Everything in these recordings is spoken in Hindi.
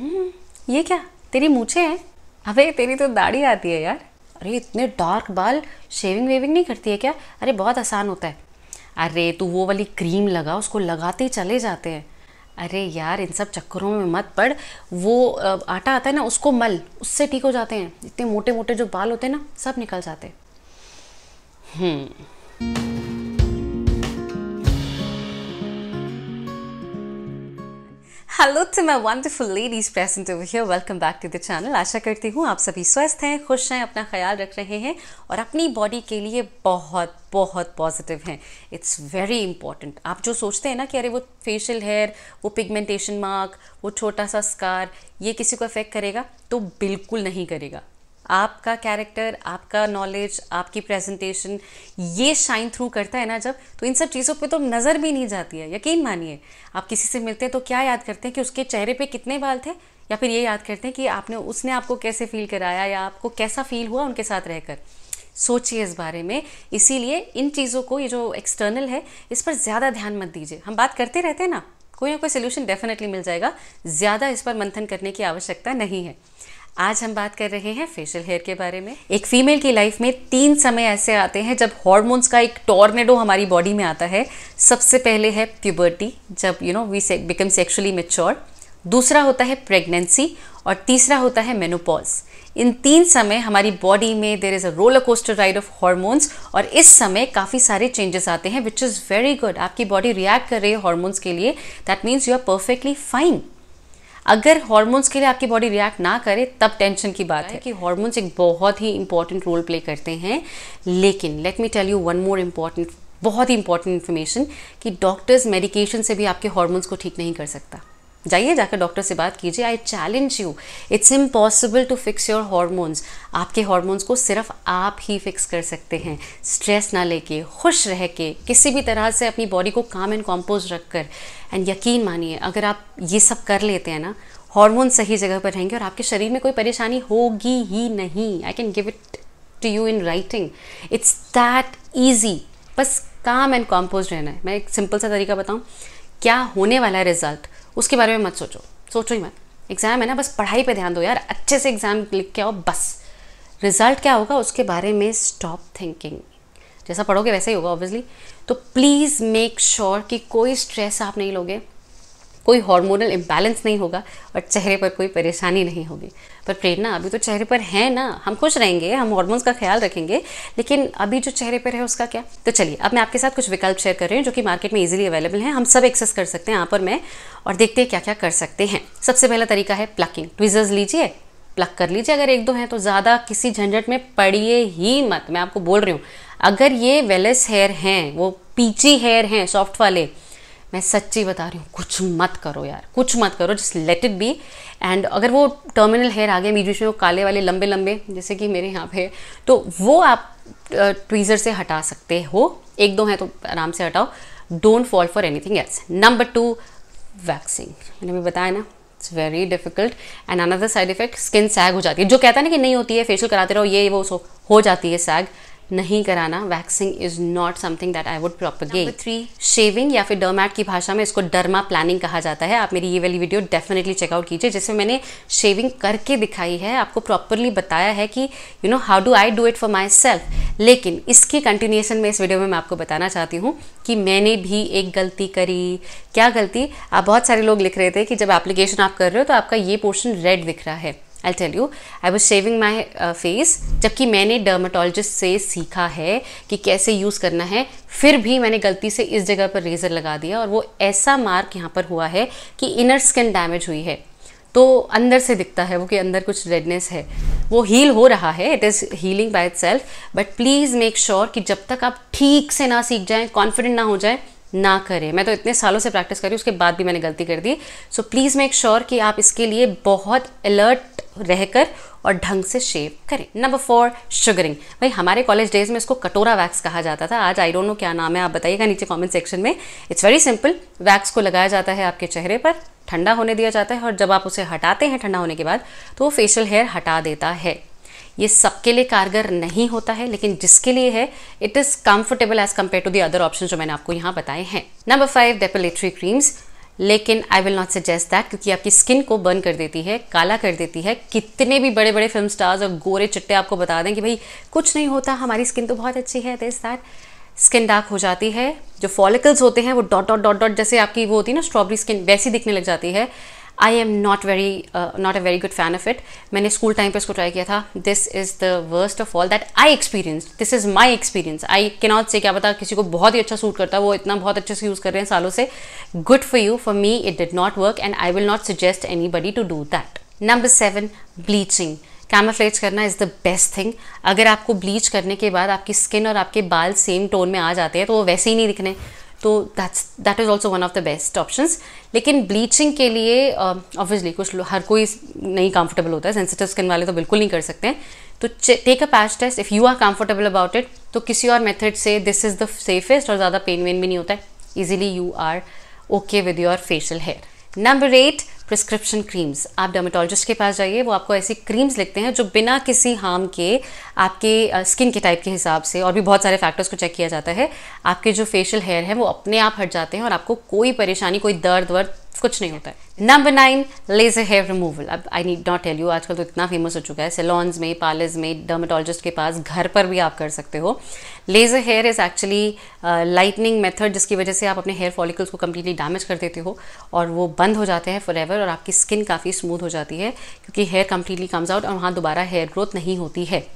हम्म, ये क्या तेरी मूछे हैं अबे तेरी तो दाढ़ी आती है यार अरे इतने डार्क बाल शेविंग वेविंग नहीं करती है क्या अरे बहुत आसान होता है अरे तू वो वाली क्रीम लगा उसको लगाते ही चले जाते हैं अरे यार इन सब चक्करों में मत पड़ वो आटा आता है ना उसको मल उससे ठीक हो जाते हैं इतने मोटे मोटे जो बाल होते हैं ना सब निकल जाते हैं hmm. Hello to my wonderful ladies present over here welcome back to the channel आशा करती हूँ आप सभी स्वस्थ हैं खुश हैं अपना ख्याल रख रहे हैं और अपनी बॉडी के लिए बहुत बहुत पॉजिटिव हैं इट्स वेरी इंपॉर्टेंट आप जो सोचते हैं ना कि अरे वो फेशियल हेयर वो पिगमेंटेशन मार्क वो छोटा सा स्कार ये किसी को अफेक्ट करेगा तो बिल्कुल नहीं करेगा आपका कैरेक्टर आपका नॉलेज आपकी प्रेजेंटेशन ये शाइन थ्रू करता है ना जब तो इन सब चीज़ों पे तो नज़र भी नहीं जाती है यकीन मानिए आप किसी से मिलते हैं तो क्या याद करते हैं कि उसके चेहरे पे कितने बाल थे या फिर ये याद करते हैं कि आपने उसने आपको कैसे फील कराया या आपको कैसा फील हुआ उनके साथ रहकर सोचिए इस बारे में इसीलिए इन चीज़ों को ये जो एक्सटर्नल है इस पर ज़्यादा ध्यान मत दीजिए हम बात करते रहते हैं ना कोई ना कोई सोल्यूशन डेफिनेटली मिल जाएगा ज़्यादा इस पर मंथन करने की आवश्यकता नहीं है आज हम बात कर रहे हैं फेशियल हेयर के बारे में एक फीमेल की लाइफ में तीन समय ऐसे आते हैं जब हॉर्मोन्स का एक टॉर्नेडो हमारी बॉडी में आता है सबसे पहले है प्यूबर्टी जब you know we become sexually mature दूसरा होता है प्रेगनेंसी और तीसरा होता है मेनोपॉज इन तीन समय हमारी बॉडी में there is a roller coaster ride of hormones और इस समय काफ़ी सारे चेंजेस आते हैं विच इज़ वेरी गुड आपकी बॉडी रिएक्ट कर रही है हॉर्मोन्स के लिए that means you are perfectly fine अगर हॉर्मोन्स के लिए आपकी बॉडी रिएक्ट ना करे तब टेंशन की बात है कि हॉर्मोन्स एक बहुत ही इंपॉर्टेंट रोल प्ले करते हैं लेकिन let me tell you one more important बहुत ही इंपॉर्टेंट इन्फॉर्मेशन कि डॉक्टर्स मेडिकेशन से भी आपके हॉर्मोन्स को ठीक नहीं कर सकता जाइए जाकर डॉक्टर से बात कीजिए I challenge you it's impossible to fix your hormones आपके हॉर्मोन्स को सिर्फ आप ही फिक्स कर सकते हैं स्ट्रेस ना लेके खुश रह के किसी भी तरह से अपनी बॉडी को काम एंड कॉम्पोज रख कर एंड यकीन मानिए अगर आप ये सब कर लेते हैं ना हॉर्मोन सही जगह पर रहेंगे और आपके शरीर में कोई परेशानी होगी ही नहीं I can give it to you in writing it's that easy बस काम एंड कॉम्पोज रहना है मैं एक सिंपल सा तरीका बताऊँ क्या होने वाला है रिजल्ट उसके बारे में मत सोचो सोचो ही मत एग्ज़ाम है ना बस पढ़ाई पे ध्यान दो यार अच्छे से एग्ज़ाम लिख के आओ बस रिज़ल्ट क्या होगा उसके बारे में स्टॉप थिंकिंग जैसा पढ़ोगे वैसा ही होगा ऑब्वियसली तो प्लीज़ मेक श्योर कि कोई स्ट्रेस आप नहीं लोगे कोई हार्मोनल इम्बैलेंस नहीं होगा और चेहरे पर कोई परेशानी नहीं होगी पर प्रेरणा अभी तो चेहरे पर है ना हम खुश रहेंगे हम हॉर्मोन्स का ख्याल रखेंगे लेकिन अभी जो चेहरे पर है उसका क्या तो चलिए अब मैं आपके साथ कुछ विकल्प शेयर कर रही हूँ जो कि मार्केट में ईजिली अवेलेबल हैं हम सब एक्सेस कर सकते हैं यहाँ पर मैं और देखते हैं क्या क्या कर सकते हैं सबसे पहला तरीका है प्लकिंग ट्विजर्स लीजिए प्लग कर लीजिए अगर एक दो हैं तो ज़्यादा किसी झंझट में पड़िए ही मत मैं आपको बोल रही हूँ अगर ये वेलेस हेयर हैं वो पीची हेयर हैं सॉफ्ट वाले मैं सच्ची बता रही हूँ कुछ मत करो यार कुछ मत करो just let it be and अगर वो टर्मिनल हेयर आ गए बीच बीच में वो काले वाले लंबे लंबे जैसे कि मेरे यहाँ पे तो वो आप ट्वीज़र से हटा सकते हो एक दो हैं तो आराम से हटाओ don't fall for anything else number two waxing मैंने भी बताया ना it's very difficult and another side effect skin sag हो जाती है जो कहता है ना कि नहीं होती है फेशियल कराते रहो ये वो सो हो जाती है सैग नहीं कराना waxing is not something that I would propagate three shaving या फिर डरमैट की भाषा में इसको डरमा प्लानिंग कहा जाता है आप मेरी ये वाली वीडियो डेफिनेटली चेकआउट कीजिए जिसमें मैंने शेविंग करके दिखाई है आपको प्रॉपरली बताया है कि you know how do I do it for myself लेकिन इसके कंटिन्यूएशन में इस वीडियो में मैं आपको बताना चाहती हूँ कि मैंने भी एक गलती करी क्या गलती आप बहुत सारे लोग लिख रहे थे कि जब एप्लीकेशन आप कर रहे हो तो आपका ये पोर्शन रेड दिख रहा है I tell you I was shaving my face जबकि मैंने डर्माटोलॉजिस्ट से सीखा है कि कैसे यूज़ करना है फिर भी मैंने गलती से इस जगह पर रेज़र लगा दिया और वो ऐसा मार्क यहाँ पर हुआ है कि इनर स्किन डैमेज हुई है तो अंदर से दिखता है वो कि अंदर कुछ रेडनेस है वो हील हो रहा है it is healing by itself but please make sure कि जब तक आप ठीक से ना सीख जाएं कॉन्फिडेंट ना हो जाएं ना करें मैं तो इतने सालों से प्रैक्टिस कर रही हूँ उसके बाद भी मैंने गलती कर दी सो प्लीज़ मेक श्योर कि आप इसके लिए बहुत अलर्ट रहकर और ढंग से शेव करें नंबर फोर शुगरिंग भाई हमारे कॉलेज डेज में इसको कटोरा वैक्स कहा जाता था आज आई डोंट नो क्या नाम है आप बताइएगा नीचे कमेंट सेक्शन में इट्स वेरी सिंपल वैक्स को लगाया जाता है आपके चेहरे पर ठंडा होने दिया जाता है और जब आप उसे हटाते हैं ठंडा होने के बाद तो वो फेशियल हेयर हटा देता है ये सबके लिए कारगर नहीं होता है लेकिन जिसके लिए है it is comfortable as compare to the other option जो मैंने आपको यहाँ बताए हैं नंबर फाइव डेपोलेट्री क्रीम्स लेकिन I will not suggest that क्योंकि आपकी स्किन को बर्न कर देती है काला कर देती है कितने भी बड़े बड़े फिल्म स्टार्स और गोरे चिट्टे आपको बता दें कि भाई कुछ नहीं होता हमारी स्किन तो बहुत अच्छी है दिस दैट स्किन डार्क हो जाती है जो फॉलिकल्स होते हैं वो डॉट डॉट डॉट डॉट जैसे आपकी वो होती है ना स्ट्रॉबेरी स्किन वैसी दिखने लग जाती है I am not very not a very good fan of it मैंने स्कूल टाइम पर इसको ट्राई किया था this is the worst of all that I experience this is my experience I can not से क्या पता किसी को बहुत ही अच्छा सूट करता है वो इतना बहुत अच्छे से यूज़ कर रहे हैं सालों से good for you for me it did not work and I will not suggest anybody to do that number seven bleaching camouflage करना इज़ द बेस्ट थिंग अगर आपको ब्लीच करने के बाद आपकी स्किन और आपके बाल सेम टोन में आ जाते हैं तो वो वैसे ही नहीं दिखने तो that's that is also one of the best option लेकिन ब्लीचिंग के लिए ऑब्वियसली um, uh, कुछ हर कोई नहीं कंफर्टेबल होता है सेंसिटिव स्किन वाले तो बिल्कुल नहीं कर सकते हैं तो take a patch test if you are comfortable about it तो किसी और मेथड से दिस इज़ द सेफेस्ट और ज़्यादा पेन वेन भी नहीं होता है easily you are okay with your facial hair number eight prescription creams आप डर्मेटोलॉजिस्ट के पास जाइए वो आपको ऐसी क्रीम्स लिखते हैं जो बिना किसी हार्म के आपके स्किन के टाइप के हिसाब से और भी बहुत सारे फैक्टर्स को चेक किया जाता है आपके जो फेशियल हेयर है वो अपने आप हट जाते हैं और आपको कोई परेशानी कोई दर्द वर्द कुछ नहीं होता है number nine laser hair removal अब I need not tell you आजकल तो इतना फेमस हो चुका है सेलॉन्स में पार्लर्स में डर्मेटोलॉजिस्ट के पास घर पर भी आप कर सकते हो laser hair is actually lightning method जिसकी वजह से आप अपने हेयर फॉलिकल्स को कम्प्लीटली डैमेज कर देते हो और वो बंद हो जाते हैं फॉर एवर और आपकी स्किन काफ़ी स्मूथ हो जाती है क्योंकि हेयर कम्प्लीटली कम्स आउट और वहाँ दोबारा हेयर ग्रोथ नहीं होती है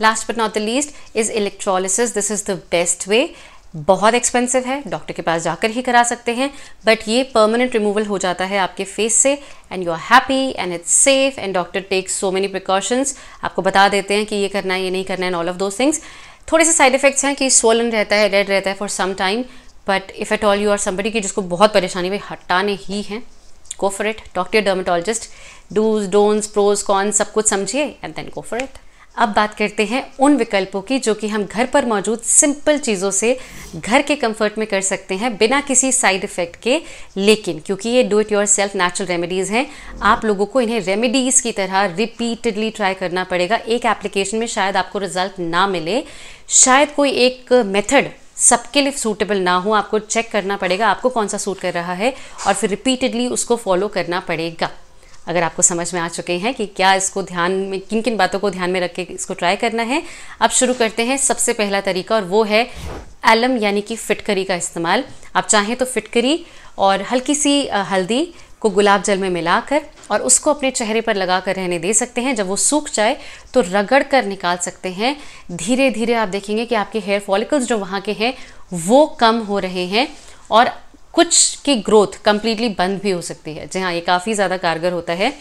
last but not the least is electrolysis this is the best way बहुत एक्सपेंसिव है डॉक्टर के पास जाकर ही करा सकते हैं बट ये परमानेंट रिमूवल हो जाता है आपके फेस से and you are happy and it's safe and doctor takes so many precautions आपको बता देते हैं कि ये करना है ये नहीं करना है and all of those things थोड़े से साइड इफेक्ट्स हैं कि स्वोलन रहता है रेड रहता है for some time but if at all you are somebody की जिसको बहुत परेशानी भाई हटाने ही हैं go for it doctor dermatologist do's don'ts pros cons सब कुछ समझिए and then go for it अब बात करते हैं उन विकल्पों की जो कि हम घर पर मौजूद सिंपल चीज़ों से घर के कंफर्ट में कर सकते हैं बिना किसी साइड इफ़ेक्ट के लेकिन क्योंकि ये do it yourself natural remedies हैं आप लोगों को इन्हें रेमेडीज़ की तरह रिपीटेडली ट्राई करना पड़ेगा एक एप्लीकेशन में शायद आपको रिजल्ट ना मिले शायद कोई एक मेथड सबके लिए सूटेबल ना हो आपको चेक करना पड़ेगा आपको कौन सा सूट कर रहा है और फिर रिपीटेडली उसको फॉलो करना पड़ेगा अगर आपको समझ में आ चुके हैं कि क्या इसको ध्यान में किन किन बातों को ध्यान में रख के इसको ट्राई करना है अब शुरू करते हैं सबसे पहला तरीका और वो है एलम यानी कि फिटकरी का इस्तेमाल आप चाहें तो फिटकरी और हल्की सी हल्दी को गुलाब जल में मिलाकर और उसको अपने चेहरे पर लगा कर रहने दे सकते हैं जब वो सूख जाए तो रगड़ कर निकाल सकते हैं धीरे धीरे आप देखेंगे कि आपके हेयर फॉलिकल्स जो वहाँ के हैं वो कम हो रहे हैं और कुछ की ग्रोथ कम्प्लीटली बंद भी हो सकती है जी हाँ ये काफ़ी ज़्यादा कारगर होता है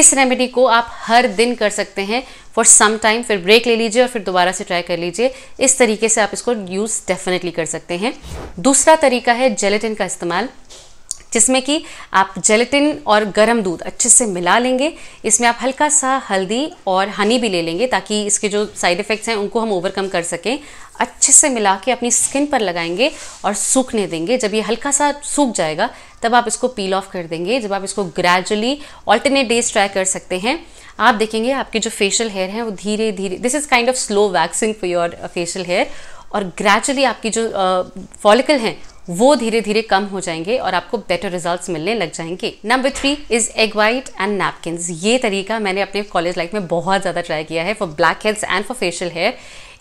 इस रेमेडी को आप हर दिन कर सकते हैं फॉर सम टाइम फिर ब्रेक ले लीजिए और फिर दोबारा से ट्राई कर लीजिए इस तरीके से आप इसको यूज़ डेफिनेटली कर सकते हैं दूसरा तरीका है जेलेटिन का इस्तेमाल जिसमें कि आप जेलेटिन और गर्म दूध अच्छे से मिला लेंगे इसमें आप हल्का सा हल्दी और हनी भी ले लेंगे ताकि इसके जो साइड इफ़ेक्ट्स हैं उनको हम ओवरकम कर सकें अच्छे से मिला के अपनी स्किन पर लगाएंगे और सूखने देंगे जब ये हल्का सा सूख जाएगा तब आप इसको पील ऑफ कर देंगे जब आप इसको ग्रेजुअली ऑल्टरनेट डेज ट्राई कर सकते हैं आप देखेंगे आपके जो फेशियल हेयर हैं वो धीरे धीरे this is kind of slow waxing for your facial hair और ग्रेजुअली आपकी जो फॉलिकल uh, हैं वो धीरे धीरे कम हो जाएंगे और आपको बेटर रिजल्ट मिलने लग जाएंगे number three is egg white and napkin ये तरीका मैंने अपने कॉलेज लाइफ में बहुत ज़्यादा ट्राई किया है for blackheads and for facial hair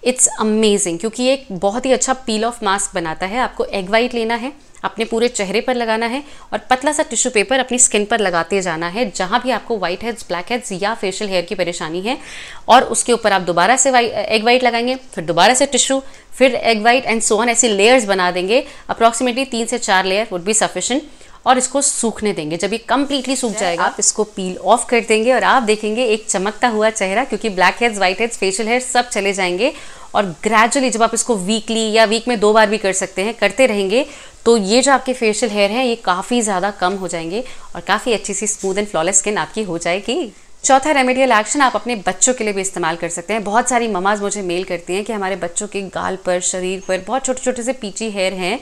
it's amazing क्योंकि ये एक बहुत ही अच्छा पील ऑफ मास्क बनाता है आपको एग वाइट लेना है अपने पूरे चेहरे पर लगाना है और पतला सा टिश्यू पेपर अपनी स्किन पर लगाते जाना है जहाँ भी आपको वाइट हेड्स ब्लैक हेड्स या फेशियल हेयर की परेशानी है और उसके ऊपर आप दोबारा से एग वाइट लगाएंगे फिर दोबारा से टिश्यू फिर एग वाइट एंड सोन ऐसी लेयर्स बना देंगे अप्रॉक्सीमेटली तीन से चार लेयर वुड बी सफिशेंट और इसको सूखने देंगे जब ये कम्प्लीटली सूख जाएगा आप इसको पील ऑफ कर देंगे और आप देखेंगे एक चमकता हुआ चेहरा क्योंकि blackheads whiteheads facial hair सब चले जाएंगे और ग्रेजुअली जब आप इसको वीकली या वीक में दो बार भी कर सकते हैं करते रहेंगे तो ये जो आपके फेशियल हेयर हैं ये काफ़ी ज़्यादा कम हो जाएंगे और काफ़ी अच्छी सी स्मूथ एंड फ्लॉलेस स्किन आपकी हो जाएगी चौथा रेमेडियल एक्शन आप अपने बच्चों के लिए भी इस्तेमाल कर सकते हैं बहुत सारी ममाज मुझे मेल करती हैं कि हमारे बच्चों के गाल पर शरीर पर बहुत छोटे छोटे से पीची हेयर हैं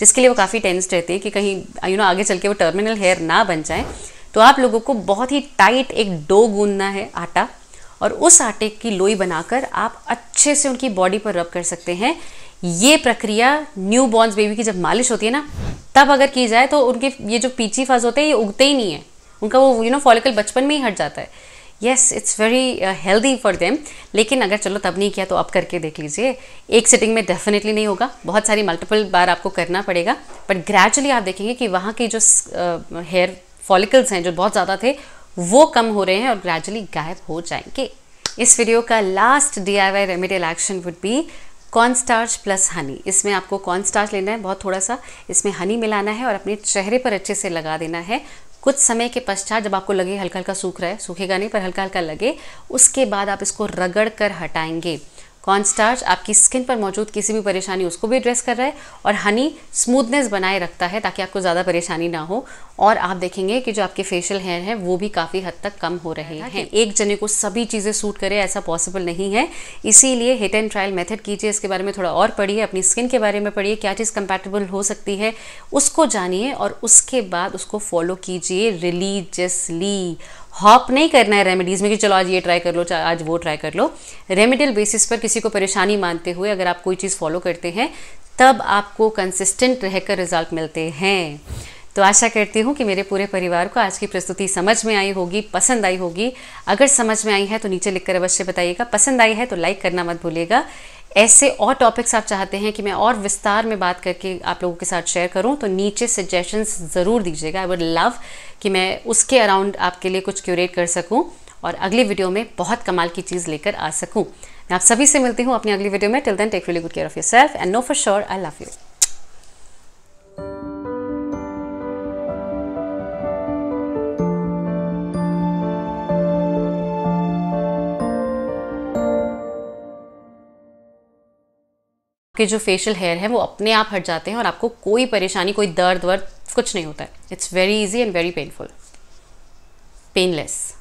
जिसके लिए वो काफ़ी टेंस रहती है कि कहीं यू नो आगे चल के वो टर्मिनल हेयर ना बन जाए तो आप लोगों को बहुत ही टाइट एक डो गूंदना है आटा और उस आटे की लोई बनाकर आप अच्छे से उनकी बॉडी पर रब कर सकते हैं ये प्रक्रिया न्यू बॉर्न बेबी की जब मालिश होती है ना तब अगर की जाए तो उनके ये जो पीछे फज होते हैं ये उगते ही नहीं है उनका वो यू नो फॉलिकल बचपन में ही हट जाता है yes it's very healthy for them लेकिन अगर चलो तब नहीं किया तो आप करके देख लीजिए एक सिटिंग में डेफिनेटली नहीं होगा बहुत सारी मल्टीपल बार आपको करना पड़ेगा बट ग्रेजुअली आप देखेंगे कि वहाँ के जो हेयर uh, फॉलिकल्स हैं जो बहुत ज़्यादा थे वो कम हो रहे हैं और ग्रेजुअली गायब हो जाएंगे इस वीडियो का last D I Y remedial action would be corn starch plus honey इसमें आपको कॉर्न स्टार्च लेना है बहुत थोड़ा सा इसमें हनी मिलाना है और अपने चेहरे पर अच्छे से लगा देना है कुछ समय के पश्चात जब आपको लगे हल्का हल्का सूख रहा है सूखेगा नहीं पर हल्का हल्का लगे उसके बाद आप इसको रगड़ कर हटाएंगे कॉर्न स्टार्च आपकी स्किन पर मौजूद किसी भी परेशानी उसको भी एड्रेस कर रहा है और हनी स्मूथनेस बनाए रखता है ताकि आपको ज़्यादा परेशानी ना हो और आप देखेंगे कि जो आपके फेशियल हेयर हैं वो भी काफ़ी हद तक कम हो रहे हैं एक जने को सभी चीज़ें सूट करे ऐसा पॉसिबल नहीं है इसीलिए हिट एंड ट्रायल मेथड कीजिए इसके बारे में थोड़ा और पढ़िए अपनी स्किन के बारे में पढ़िए क्या चीज़ कंपेटेबल हो सकती है उसको जानिए और उसके बाद उसको फॉलो कीजिए रिलीजियसली हॉप नहीं करना है रेमेडीज़ में कि चलो आज ये ट्राई कर लो आज वो ट्राई कर लो रेमेडियल बेसिस पर किसी को परेशानी मानते हुए अगर आप कोई चीज़ फॉलो करते हैं तब आपको कंसिस्टेंट रहकर रिजल्ट मिलते हैं तो आशा करती हूँ कि मेरे पूरे परिवार को आज की प्रस्तुति समझ में आई होगी पसंद आई होगी अगर समझ में आई है तो नीचे लिखकर अवश्य बताइएगा पसंद आई है तो लाइक करना मत भूलिएगा ऐसे और टॉपिक्स आप चाहते हैं कि मैं और विस्तार में बात करके आप लोगों के साथ शेयर करूं तो नीचे सजेशंस ज़रूर दीजिएगा आई वुड लव कि मैं उसके अराउंड आपके लिए कुछ क्यूरेट कर सकूं और अगली वीडियो में बहुत कमाल की चीज़ लेकर आ सकूं मैं आप सभी से मिलती हूं अपनी अगली वीडियो में till then take really good care of yourself and know for sure I love you के जो फेशियल हेयर हैं वो अपने आप हट जाते हैं और आपको कोई परेशानी कोई दर्द वर्द कुछ नहीं होता है it's very easy and very painful painless